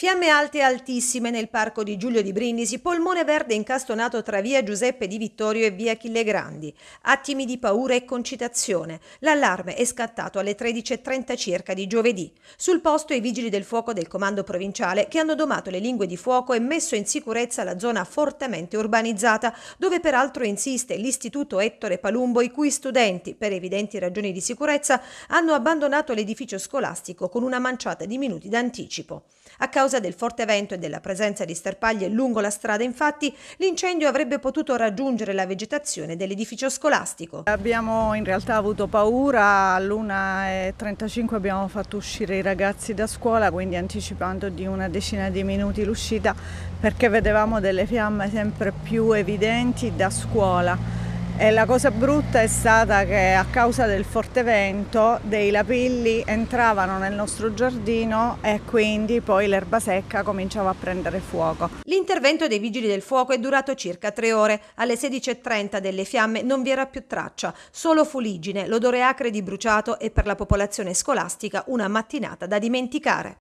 Fiamme alte e altissime nel parco di Giulio di Brindisi, polmone verde incastonato tra via Giuseppe di Vittorio e via Achille Grandi. Attimi di paura e concitazione. L'allarme è scattato alle 13.30 circa di giovedì. Sul posto i vigili del fuoco del comando provinciale che hanno domato le lingue di fuoco e messo in sicurezza la zona fortemente urbanizzata, dove peraltro insiste l'istituto Ettore Palumbo, i cui studenti, per evidenti ragioni di sicurezza, hanno abbandonato l'edificio scolastico con una manciata di minuti d'anticipo. A causa causa del forte vento e della presenza di sterpaglie lungo la strada, infatti, l'incendio avrebbe potuto raggiungere la vegetazione dell'edificio scolastico. Abbiamo in realtà avuto paura, all'1.35 abbiamo fatto uscire i ragazzi da scuola, quindi anticipando di una decina di minuti l'uscita perché vedevamo delle fiamme sempre più evidenti da scuola. E la cosa brutta è stata che a causa del forte vento dei lapilli entravano nel nostro giardino e quindi poi l'erba secca cominciava a prendere fuoco. L'intervento dei vigili del fuoco è durato circa tre ore. Alle 16.30 delle fiamme non vi era più traccia, solo fuligine, l'odore acre di bruciato e per la popolazione scolastica una mattinata da dimenticare.